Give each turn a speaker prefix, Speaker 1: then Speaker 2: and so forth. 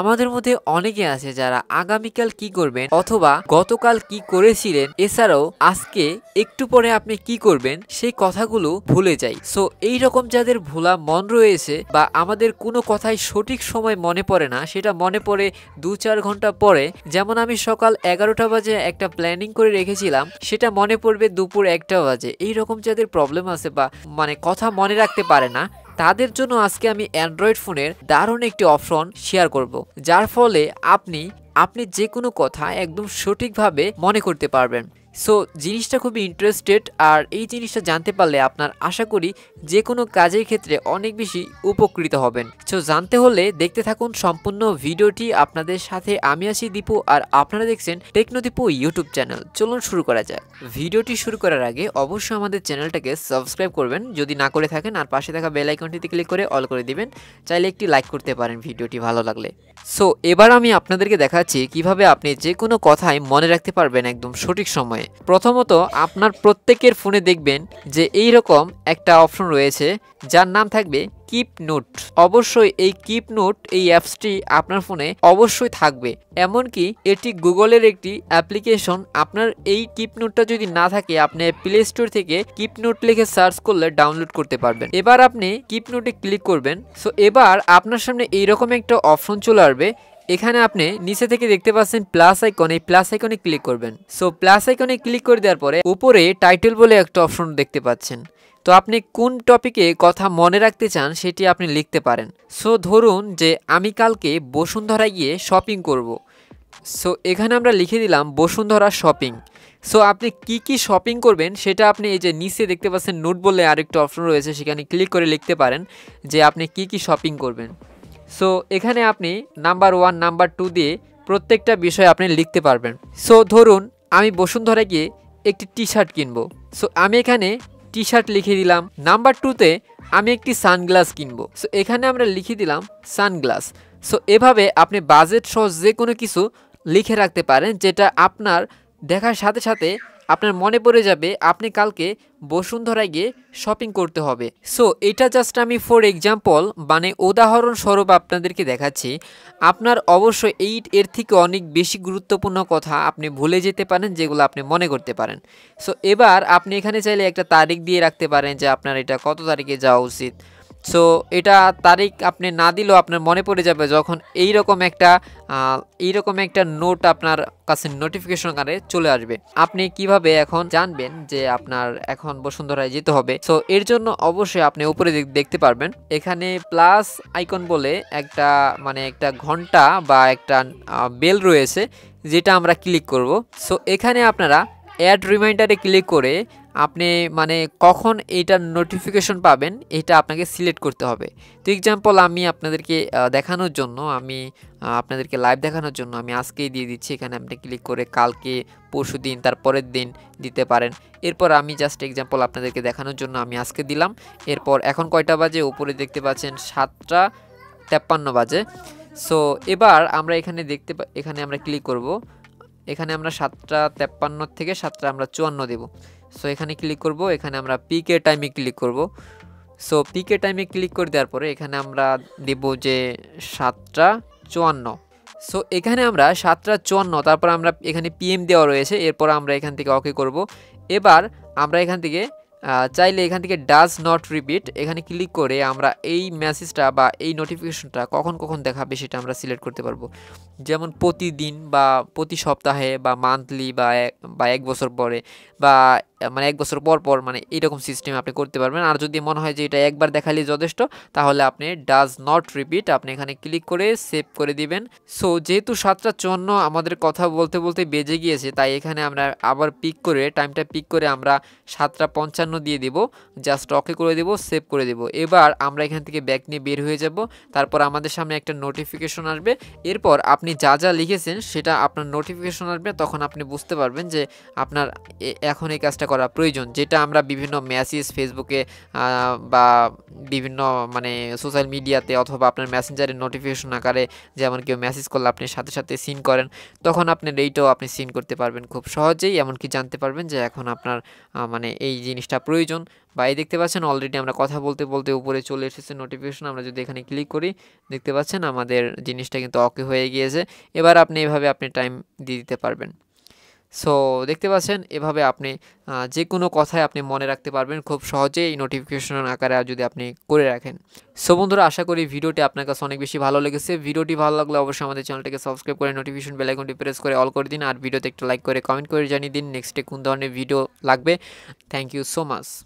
Speaker 1: আমাদের মধ্যে অনেকে আছে যারা আগামীকাল কি করবেন অথবা গতকাল কি করেছিলেন এছাড়াও আজকে একটু পরে আপনি কি করবেন সেই কথাগুলো ভুলে যাই সো এই রকম যাদের ভোলা মন রয়েছে বা আমাদের কোনো কথাই সঠিক সময় মনে পড়ে না সেটা মনে পড়ে দু চার ঘন্টা পরে যেমন আমি সকাল এগারোটা বাজে একটা প্ল্যানিং করে রেখেছিলাম সেটা মনে পড়বে দুপুর একটা বাজে এই রকম যাদের প্রবলেম আছে বা মানে কথা মনে রাখতে পারে না তাদের জন্য আজকে আমি অ্যান্ড্রয়েড ফোনের দারুণ একটি অপশন শেয়ার করব যার ফলে আপনি আপনি যে কোনো কথা একদম সঠিকভাবে মনে করতে পারবেন সো জিনিসটা খুবই ইন্টারেস্টেড আর এই জিনিসটা জানতে পারলে আপনার আশা করি যে কোনো কাজের ক্ষেত্রে অনেক বেশি উপকৃত হবেন সো জানতে হলে দেখতে থাকুন সম্পূর্ণ ভিডিওটি আপনাদের সাথে আমি আছি দীপু আর আপনারা দেখছেন টেকনো দীপু ইউটিউব চ্যানেল চলুন শুরু করা যাক ভিডিওটি শুরু করার আগে অবশ্যই আমাদের চ্যানেলটাকে সাবস্ক্রাইব করবেন যদি না করে থাকেন আর পাশে থাকা বেল আইকনটিতে ক্লিক করে অল করে দিবেন চাইলে একটি লাইক করতে পারেন ভিডিওটি ভালো লাগলে সো এবার আমি আপনাদেরকে দেখাচ্ছি কিভাবে আপনি যে কোনো কথাই মনে রাখতে পারবেন একদম সঠিক সময়ে প্রথমত আপনার প্রত্যেকের ফোনে দেখবেন যে এই রকম একটা অপশন রয়েছে যার নাম থাকবে কিপ নোট অবশ্যই এই কিপ নোট এই অ্যাপসটি আপনার ফোনে অবশ্যই থাকবে এমনকি এটি গুগলের একটি অ্যাপ্লিকেশন আপনার এই কিপ নোটটা যদি না থাকে আপনি প্লে স্টোর থেকে কিপ নোট লিখে সার্চ করলে ডাউনলোড করতে পারবেন এবার আপনি কিপ নোটে ক্লিক করবেন সো এবার আপনার সামনে এইরকম একটা অপশন চলে আসবে এখানে আপনি নিচে থেকে দেখতে পাচ্ছেন প্লাস আইকন এই প্লাস আইকনে ক্লিক করবেন সো প্লাস আইকনে ক্লিক করে দেওয়ার পরে উপরে টাইটেল বলে একটা অপশন দেখতে পাচ্ছেন তো আপনি কোন টপিকে কথা মনে রাখতে চান সেটি আপনি লিখতে পারেন সো ধরুন যে আমি কালকে বসুন্ধরায় গিয়ে শপিং করব। সো এখানে আমরা লিখে দিলাম বসুন্ধরা শপিং সো আপনি কি কি শপিং করবেন সেটা আপনি এই যে নিচে দেখতে পাচ্ছেন নোট বলে আরেকটা অপশন রয়েছে সেখানে ক্লিক করে লিখতে পারেন যে আপনি কি কি শপিং করবেন সো এখানে আপনি নাম্বার ওয়ান নাম্বার টু দিয়ে প্রত্যেকটা বিষয় আপনি লিখতে পারবেন সো ধরুন আমি বসুন্ধরা গিয়ে একটি টি শার্ট কিনবো সো আমি এখানে টি শার্ট লিখে দিলাম নাম্বার টুতে আমি একটি সানগ্লাস কিনবো সো এখানে আমরা লিখে দিলাম সানগ্লাস সো এভাবে আপনি বাজেট সহ যে কোনো কিছু লিখে রাখতে পারেন যেটা আপনার দেখার সাথে সাথে আপনার মনে পড়ে যাবে আপনি কালকে বসুন্ধরায় গিয়ে শপিং করতে হবে সো এটা জাস্ট আমি ফর এক্সাম্পল মানে উদাহরণস্বরূপ আপনাদেরকে দেখাচ্ছি আপনার অবশ্য এইট এর থেকে অনেক বেশি গুরুত্বপূর্ণ কথা আপনি ভুলে যেতে পারেন যেগুলো আপনি মনে করতে পারেন সো এবার আপনি এখানে চাইলে একটা তারিখ দিয়ে রাখতে পারেন যে আপনার এটা কত তারিখে যাওয়া উচিত সো এটা তারিখ আপনি না দিলেও আপনার মনে পড়ে যাবে যখন এই রকম একটা এইরকম একটা নোট আপনার কাছে নোটিফিকেশন আকারে চলে আসবে আপনি কিভাবে এখন জানবেন যে আপনার এখন বসুন্ধরায় যেতে হবে সো এর জন্য অবশ্যই আপনি উপরে দেখতে পারবেন এখানে প্লাস আইকন বলে একটা মানে একটা ঘন্টা বা একটা বেল রয়েছে যেটা আমরা ক্লিক করব সো এখানে আপনারা অ্যাড রিমাইন্ডারে ক্লিক করে আপনি মানে কখন এইটার নোটিফিকেশন পাবেন এটা আপনাকে সিলেক্ট করতে হবে তো এক্সাম্পল আমি আপনাদেরকে দেখানোর জন্য আমি আপনাদেরকে লাইভ দেখানোর জন্য আমি আজকেই দিয়ে দিচ্ছি এখানে আপনি ক্লিক করে কালকে পরশু দিন তারপরের দিন দিতে পারেন এরপর আমি জাস্ট এক্সাম্পল আপনাদেরকে দেখানোর জন্য আমি আজকে দিলাম এরপর এখন কয়টা বাজে ওপরে দেখতে পাচ্ছেন সাতটা তেপ্পান্ন বাজে সো এবার আমরা এখানে দেখতে এখানে আমরা ক্লিক করব এখানে আমরা সাতটা তেপ্পান্ন থেকে সাতটা আমরা চুয়ান্ন দেব সো এখানে ক্লিক করব এখানে আমরা পিকে টাইমে ক্লিক করব সো পিকে টাইমে ক্লিক করে দেওয়ার পরে এখানে আমরা দেব যে সাতটা চুয়ান্ন সো এখানে আমরা সাতটা চুয়ান্ন তারপর আমরা এখানে পিএম দেওয়া রয়েছে এরপর আমরা এখান থেকে ওকে করব এবার আমরা এখান থেকে চাইলে এখান থেকে ডাজ নট রিপিট এখানে ক্লিক করে আমরা এই মেসেজটা বা এই নোটিফিকেশনটা কখন কখন দেখাবে সেটা আমরা সিলেক্ট করতে পারবো যেমন প্রতিদিন বা প্রতি সপ্তাহে বা মান্থলি বা বা এক বছর পরে বা মানে এক বছর পর পর মানে এইরকম সিস্টেম আপনি করতে পারবেন আর যদি মনে হয় যে এটা একবার দেখালে যথেষ্ট তাহলে আপনি ডাজ নট রিপিট আপনি এখানে ক্লিক করে সেভ করে দিবেন সো যেহেতু সাতটা চুয়ান্ন আমাদের কথা বলতে বলতে বেজে গিয়েছে তাই এখানে আমরা আবার পিক করে টাইমটা পিক করে আমরা সাতটা পঞ্চান্ন দিয়ে দিব জাস্ট অকে করে দেবো সেভ করে দেবো এবার আমরা এখান থেকে ব্যাগ নিয়ে বের হয়ে যাব তারপর আমাদের সামনে একটা নোটিফিকেশন আসবে এরপর আপনি যা যা লিখেছেন সেটা আপনার নোটিফিকেশন আসবে তখন আপনি বুঝতে পারবেন যে আপনার এখন এই কাজটা ব্যবস্থা করা প্রয়োজন যেটা আমরা বিভিন্ন মেসেজ ফেসবুকে বা বিভিন্ন মানে সোশ্যাল মিডিয়াতে অথবা আপনার মেসেঞ্জারে নোটিফিকেশন আকারে যেমন কেউ মেসেজ করলে আপনি সাথে সাথে সিন করেন তখন আপনার এইটাও আপনি সিন করতে পারবেন খুব সহজেই এমনকি জানতে পারবেন যে এখন আপনার মানে এই জিনিসটা প্রয়োজন বা এই দেখতে পাচ্ছেন অলরেডি আমরা কথা বলতে বলতে উপরে চলে এসেছে নোটিফিকেশন আমরা যদি এখানে ক্লিক করি দেখতে পাচ্ছেন আমাদের জিনিসটা কিন্তু অকে হয়ে গিয়েছে এবার আপনি এভাবে আপনি টাইম দিয়ে দিতে পারবেন সো দেখতে পাচ্ছেন এভাবে আপনি যে কোনো কথায় আপনি মনে রাখতে পারবেন খুব সহজে এই নোটিফিকেশনের আকারে যদি আপনি করে রাখেন সো বন্ধুরা আশা করি ভিডিওটি আপনার কাছে অনেক বেশি ভালো লেগেছে ভিডিওটি ভালো লাগলে অবশ্যই আমাদের চ্যানেলটাকে সাবস্ক্রাইব করে নোটিফিকেশন বেলাইকনটি প্রেস করে অল করে দিন আর ভিডিওতে একটা লাইক করে কমেন্ট করে জানিয়ে দিন নেক্সট নেক্সটে কোন ধরনের ভিডিও লাগবে থ্যাংক ইউ সো মাচ